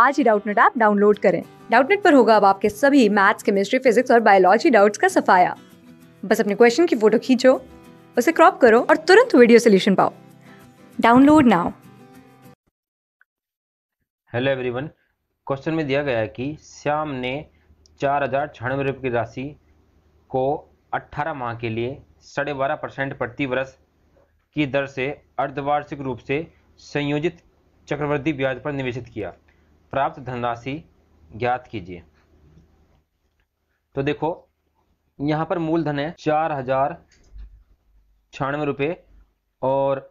आज ही Doubtnut app download करें डाउटनेट पर होगा अब आपके सभी मैथ्स केमिस्ट्री फिजिक्स और बायोलॉजी डाउट्स का सफाया बस अपने क्वेश्चन की फोटो खींचो उसे क्रॉप करो और तुरंत वीडियो सोल्यूशन पाओ download now hello everyone question में दिया गया है कि श्याम ने चार हजार छियानवे रुपये की राशि को 18 माह के लिए साढ़े बारह परसेंट प्रति वर्ष की दर से अर्धवार्षिक रूप से संयोजित चक्रवृद्धि ब्याज पर निवेशित किया प्राप्त धनराशि ज्ञात कीजिए तो देखो यहाँ पर मूलधन है चार हजार छियानवे रुपये और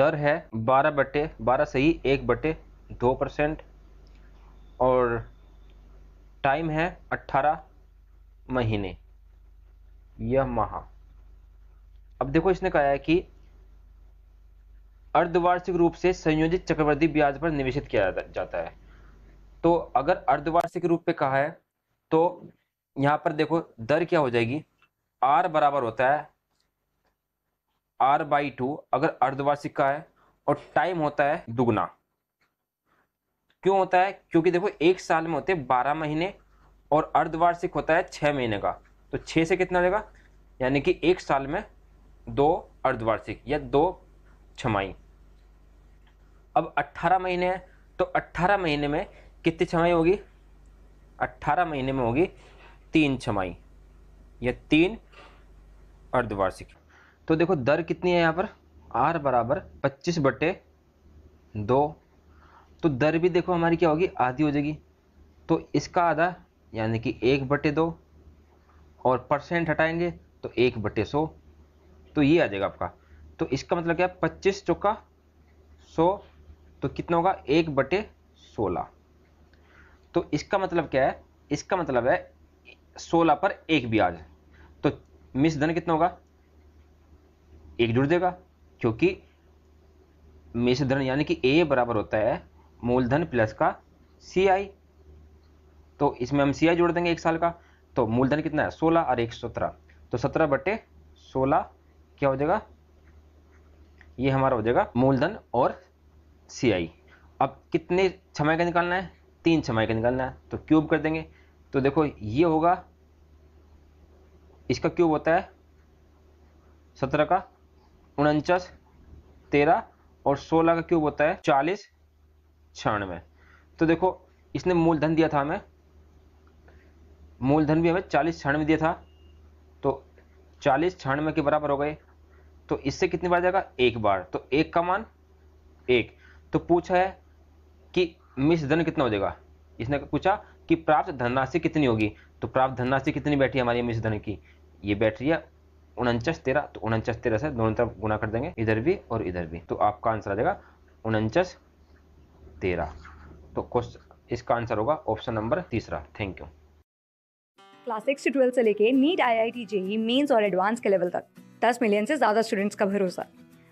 दर है बारह बटे बारह सही एक बटे दो परसेंट और टाइम है अट्ठारह महीने यह माह अब देखो इसने कहा है कि अर्धवार्षिक रूप से संयोजित चक्रवृद्धि ब्याज पर निवेशित किया जाता है तो अगर अर्धवार्षिक रूप पे कहा है तो यहां पर देखो दर क्या हो जाएगी आर बराबर होता है आर बाई टू अगर अर्धवार्षिक का है और टाइम होता है दुगना क्यों होता है क्योंकि देखो एक साल में होते बारह महीने और अर्धवार्षिक होता है छह महीने का तो छह से कितना रहेगा यानी कि एक साल में दो अर्धवार्षिक या दो छमाई अब 18 महीने हैं तो 18 महीने में कितनी छमाई होगी 18 महीने में होगी तीन छमाई या तीन अर्धवार्षिक तो देखो दर कितनी है यहाँ पर आर बराबर पच्चीस बटे दो तो दर भी देखो हमारी क्या होगी आधी हो जाएगी तो इसका आधा यानी कि एक बटे दो और परसेंट हटाएंगे तो एक बटे सौ तो ये आ जाएगा आपका तो इसका मतलब क्या है पच्चीस चौका सौ तो कितना होगा एक बटे सोलह तो इसका मतलब क्या है इसका मतलब है सोलह पर एक ब्याज तो मिस धन कितना होगा एक जुड़ देगा क्योंकि मिस धन यानी कि ए बराबर होता है मूलधन प्लस का सी आई तो इसमें हम सी आई जोड़ देंगे एक साल का तो मूलधन कितना है सोलह और एक सत्रह तो सत्रह बटे सोलह क्या हो जाएगा ये हमारा हो जाएगा मूलधन और सी आई अब कितने छमाई का निकालना है तीन छमाई का निकालना है तो क्यूब कर देंगे तो देखो ये होगा इसका क्यूब होता है सत्रह का उनचास तेरह और सोलह का क्यूब होता है चालीस छियानवे तो देखो इसने मूलधन दिया था हमें मूलधन भी हमें चालीस छियानवे दिया था तो चालीस छियानवे के बराबर हो गए तो इससे कितनी बार जाएगा एक बार तो एक का मान एक तो पूछा है कि मिस धन कितना हो जाएगा इसने पूछा कि प्राप्त धनराशि कितनी होगी तो प्राप्त धनराशि कितनी बैठी है हमारी मिस धन की ये बैटरी है उनचास तेरह तो उनचास तेरह से दोनों तरफ गुना कर देंगे इधर भी और इधर भी तो आपका आंसर आ जाएगा उनचास तेरह तो क्वेश्चन इसका आंसर होगा ऑप्शन नंबर तीसरा थैंक यू क्लास सिक्स से ट्वेल्थ से लेके NEET I I T JEE Mains और एडवांस के लेवल तक दस मिलियन से ज़्यादा स्टूडेंट्स का भरोसा